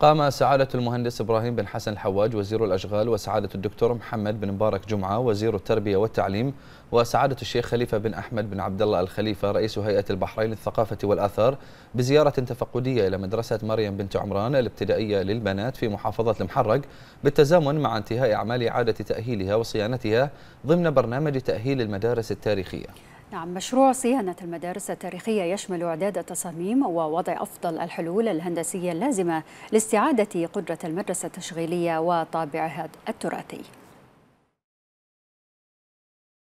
قام سعادة المهندس إبراهيم بن حسن الحواج وزير الأشغال وسعادة الدكتور محمد بن مبارك جمعة وزير التربية والتعليم وسعادة الشيخ خليفة بن أحمد بن عبد الله الخليفة رئيس هيئة البحرين للثقافة والآثار بزيارة تفقدية إلى مدرسة مريم بنت عمران الابتدائية للبنات في محافظة المحرق بالتزامن مع انتهاء أعمال إعادة تأهيلها وصيانتها ضمن برنامج تأهيل المدارس التاريخية نعم مشروع صيانة المدارس التاريخية يشمل إعداد التصاميم ووضع أفضل الحلول الهندسية اللازمة لاستعادة قدرة المدرسة التشغيلية وطابعها التراثي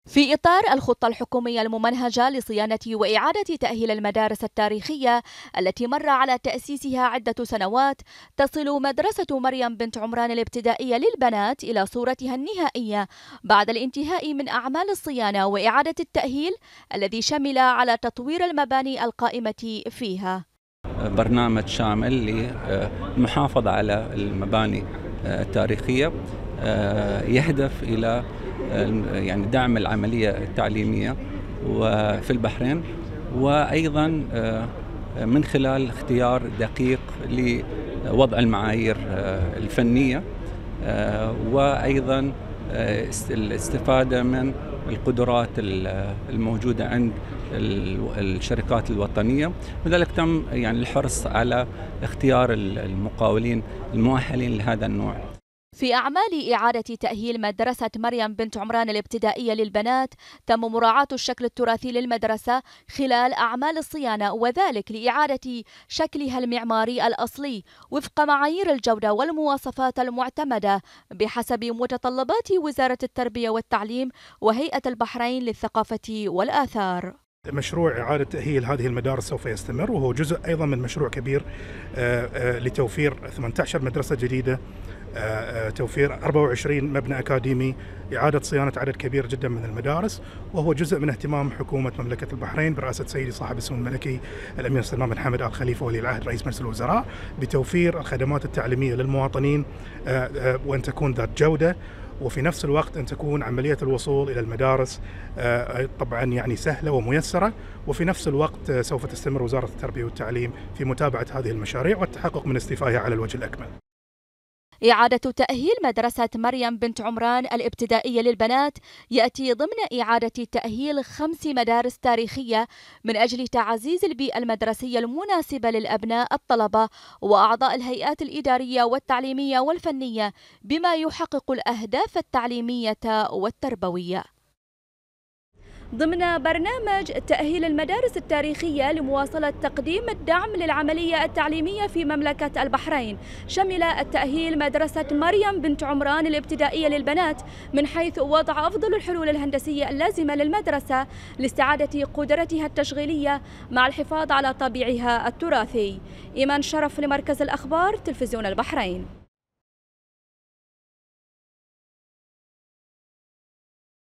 في إطار الخطة الحكومية الممنهجة لصيانة وإعادة تأهيل المدارس التاريخية التي مر على تأسيسها عدة سنوات، تصل مدرسة مريم بنت عمران الابتدائية للبنات إلى صورتها النهائية بعد الانتهاء من أعمال الصيانة وإعادة التأهيل الذي شمل على تطوير المباني القائمة فيها. برنامج شامل للمحافظة على المباني التاريخية آه، يهدف إلى يعني دعم العملية التعليمية وفي البحرين وأيضا آه، من خلال اختيار دقيق لوضع المعايير آه، الفنية آه، وأيضا الاستفادة من القدرات الموجودة عند الشركات الوطنية لذلك تم يعني الحرص على اختيار المقاولين المؤهلين لهذا النوع في أعمال إعادة تأهيل مدرسة مريم بنت عمران الابتدائية للبنات تم مراعاة الشكل التراثي للمدرسة خلال أعمال الصيانة وذلك لإعادة شكلها المعماري الأصلي وفق معايير الجودة والمواصفات المعتمدة بحسب متطلبات وزارة التربية والتعليم وهيئة البحرين للثقافة والآثار مشروع إعادة تأهيل هذه المدارس سوف يستمر وهو جزء أيضا من مشروع كبير آه، آه، لتوفير 18 مدرسة جديدة آه، آه، توفير 24 مبنى أكاديمي إعادة صيانة عدد كبير جدا من المدارس وهو جزء من اهتمام حكومة مملكة البحرين برئاسة سيدي صاحب السمو الملكي الأمير سلمان بن حمد آل خليفة ولي العهد رئيس مجلس الوزراء بتوفير الخدمات التعليمية للمواطنين آه، وأن تكون ذات جودة وفي نفس الوقت ان تكون عمليه الوصول الى المدارس طبعا يعني سهله وميسره وفي نفس الوقت سوف تستمر وزاره التربيه والتعليم في متابعه هذه المشاريع والتحقق من استيفائها على الوجه الاكمل. إعادة تأهيل مدرسة مريم بنت عمران الابتدائية للبنات يأتي ضمن إعادة تأهيل خمس مدارس تاريخية من أجل تعزيز البيئة المدرسية المناسبة للأبناء الطلبة وأعضاء الهيئات الإدارية والتعليمية والفنية بما يحقق الأهداف التعليمية والتربوية ضمن برنامج تأهيل المدارس التاريخية لمواصلة تقديم الدعم للعملية التعليمية في مملكة البحرين شمل التأهيل مدرسة مريم بنت عمران الابتدائية للبنات من حيث وضع أفضل الحلول الهندسية اللازمة للمدرسة لاستعادة قدرتها التشغيلية مع الحفاظ على طبيعها التراثي إيمان شرف لمركز الأخبار تلفزيون البحرين